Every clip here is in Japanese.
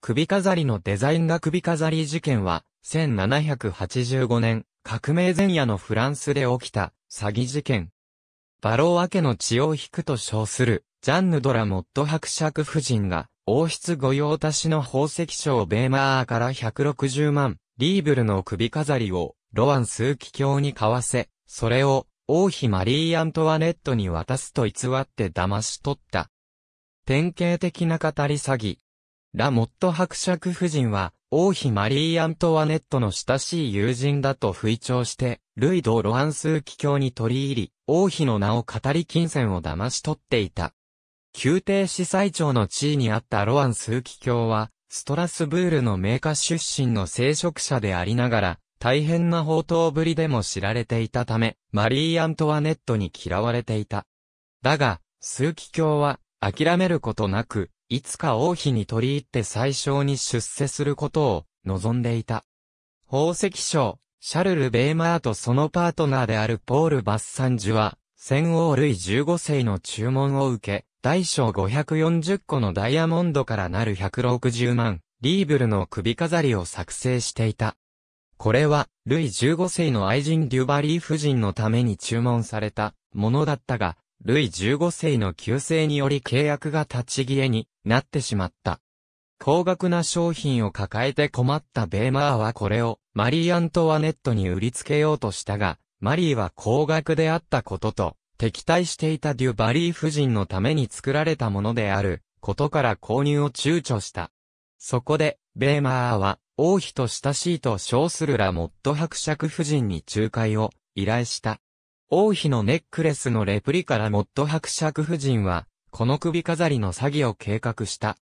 首飾りのデザインが首飾り事件は、1785年、革命前夜のフランスで起きた、詐欺事件。バローア家の血を引くと称する、ジャンヌ・ドラモット伯爵夫人が、王室御用達の宝石商ベーマーから160万、リーブルの首飾りを、ロアン数奇卿に買わせ、それを、王妃マリー・アントワネットに渡すと偽って騙し取った。典型的な語り詐欺、ラモット伯爵夫人は、王妃マリー・アントワネットの親しい友人だと吹聴して、ルイ・ド・ロアンスー貴教に取り入り、王妃の名を語り金銭を騙し取っていた。宮廷司祭長の地位にあったロアンスー貴教は、ストラスブールの名家出身の聖職者でありながら、大変な宝刀ぶりでも知られていたため、マリー・アントワネットに嫌われていた。だが、枢機卿は、諦めることなく、いつか王妃に取り入って最小に出世することを望んでいた。宝石賞、シャルル・ベーマーとそのパートナーであるポール・バッサンジュは、戦王類15世の注文を受け、大小540個のダイヤモンドからなる160万、リーブルの首飾りを作成していた。これは、ルイ15世の愛人デュバリー夫人のために注文されたものだったが、ルイ15世の旧世により契約が立ち消えになってしまった。高額な商品を抱えて困ったベーマーはこれをマリー・アントワネットに売りつけようとしたが、マリーは高額であったことと、敵対していたデュバリー夫人のために作られたものである、ことから購入を躊躇した。そこで、ベーマーは、王妃と親しいと称するラモット伯爵夫人に仲介を依頼した。王妃のネックレスのレプリからモッド伯爵夫人は、この首飾りの詐欺を計画した。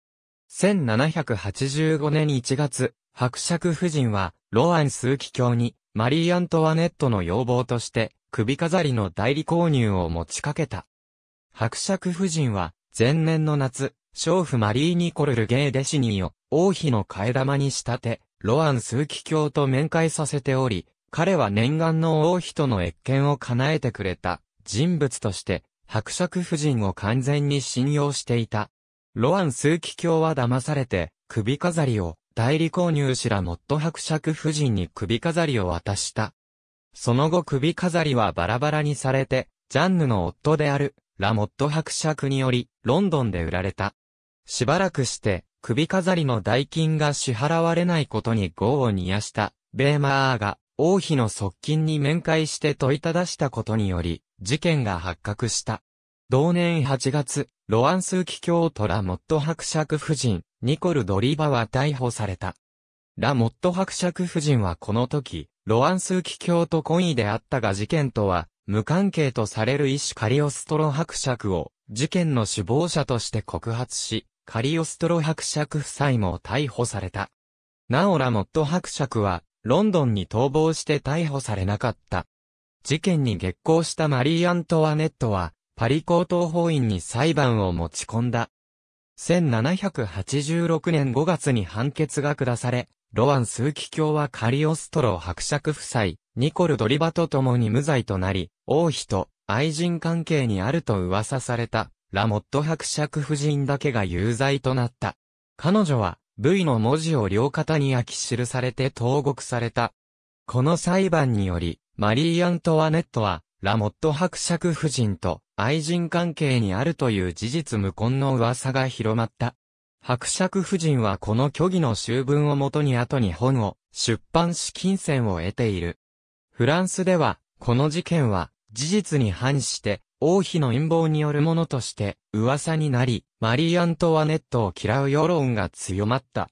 1785年1月、伯爵夫人は、ロアン枢機卿に、マリー・アントワネットの要望として、首飾りの代理購入を持ちかけた。伯爵夫人は、前年の夏、娼婦マリー・ニコル・ルゲー・デシニーを、王妃の替え玉に仕立て、ロアン枢機卿と面会させており、彼は念願の王妃との越見を叶えてくれた人物として、伯爵夫人を完全に信用していた。ロアン数奇教は騙されて、首飾りを代理購入しらもっと伯爵夫人に首飾りを渡した。その後首飾りはバラバラにされて、ジャンヌの夫である、ラモット伯爵により、ロンドンで売られた。しばらくして、首飾りの代金が支払われないことに業を煮やした、ベーマーが、王妃の側近に面会して問いただしたことにより、事件が発覚した。同年8月、ロアンスーキ教徒ラモット伯爵夫人、ニコル・ドリバは逮捕された。ラモット伯爵夫人はこの時、ロアンスーキ教と婚意であったが事件とは、無関係とされる医師カリオストロ伯爵を、事件の首謀者として告発し、カリオストロ伯爵夫妻も逮捕された。なおラモット伯爵は、ロンドンに逃亡して逮捕されなかった。事件に激行したマリー・アントワネットは、パリ高等法院に裁判を持ち込んだ。1786年5月に判決が下され、ロアン枢機卿はカリオストロ伯爵夫妻、ニコル・ドリバと共に無罪となり、王妃と愛人関係にあると噂された、ラモット伯爵夫人だけが有罪となった。彼女は、V の文字を両肩に焼き記されて投獄された。この裁判により、マリー・アントワネットは、ラモット伯爵夫人と愛人関係にあるという事実無根の噂が広まった。伯爵夫人はこの虚偽の修文をもとに後に本を出版し金銭を得ている。フランスでは、この事件は事実に反して王妃の陰謀によるものとして噂になり、マリー・アントワネットを嫌う世論が強まった。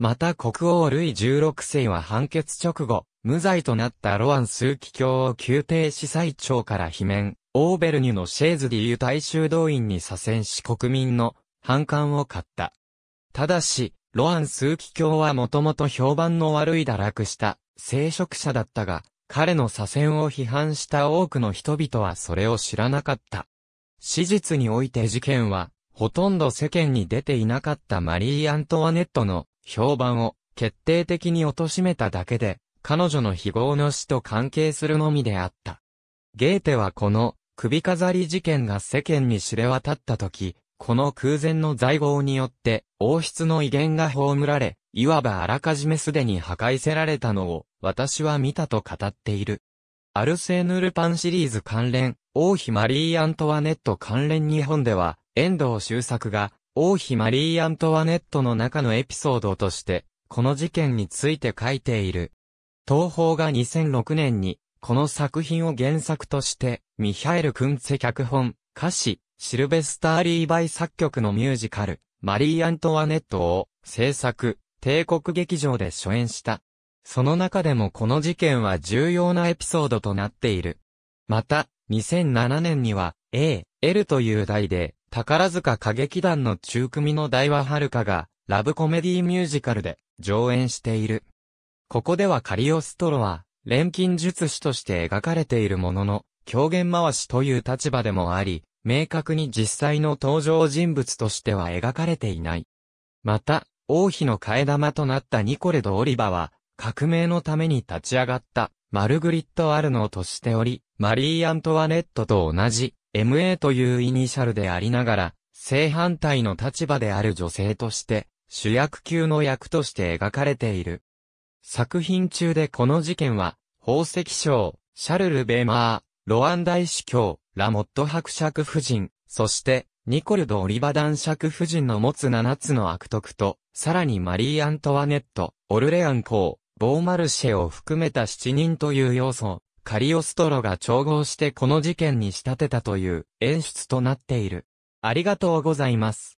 また国王ルイ16世は判決直後、無罪となったロアンスーキ卿を宮廷司祭長から罷免、オーベルニュのシェーズディユ大衆動員に左遷し国民の反感を買った。ただし、ロアンスーキ卿はもともと評判の悪い堕落した聖職者だったが、彼の左遷を批判した多くの人々はそれを知らなかった。史実において事件は、ほとんど世間に出ていなかったマリー・アントワネットの評判を決定的に貶めただけで、彼女の非業の死と関係するのみであった。ゲーテはこの首飾り事件が世間に知れ渡った時、この空前の在合によって、王室の威厳が葬られ、いわばあらかじめすでに破壊せられたのを、私は見たと語っている。アルセーヌ・ルパンシリーズ関連、王妃マリー・アントワネット関連日本では、遠藤周作が、王妃マリー・アントワネットの中のエピソードとして、この事件について書いている。東宝が2006年に、この作品を原作として、ミハエル・クンツェ脚本、歌詞、シルベスター・リーバイ作曲のミュージカル、マリー・アントワネットを制作、帝国劇場で初演した。その中でもこの事件は重要なエピソードとなっている。また、2007年には、A、L という題で、宝塚歌劇団の中組の大和遥が、ラブコメディミュージカルで、上演している。ここではカリオストロは、錬金術師として描かれているものの、狂言回しという立場でもあり、明確に実際の登場人物としては描かれていない。また、王妃の替え玉となったニコレド・オリバは、革命のために立ち上がった、マルグリット・アルノーとしており、マリー・アントワネットと同じ、MA というイニシャルでありながら、正反対の立場である女性として、主役級の役として描かれている。作品中でこの事件は、宝石賞、シャルル・ベーマロアン大司教、ラモット伯爵夫人、そして、ニコルド・オリバ男爵夫人の持つ七つの悪徳と、さらにマリー・アントワネット、オルレアン公、ボーマルシェを含めた七人という要素、カリオストロが調合してこの事件に仕立てたという演出となっている。ありがとうございます。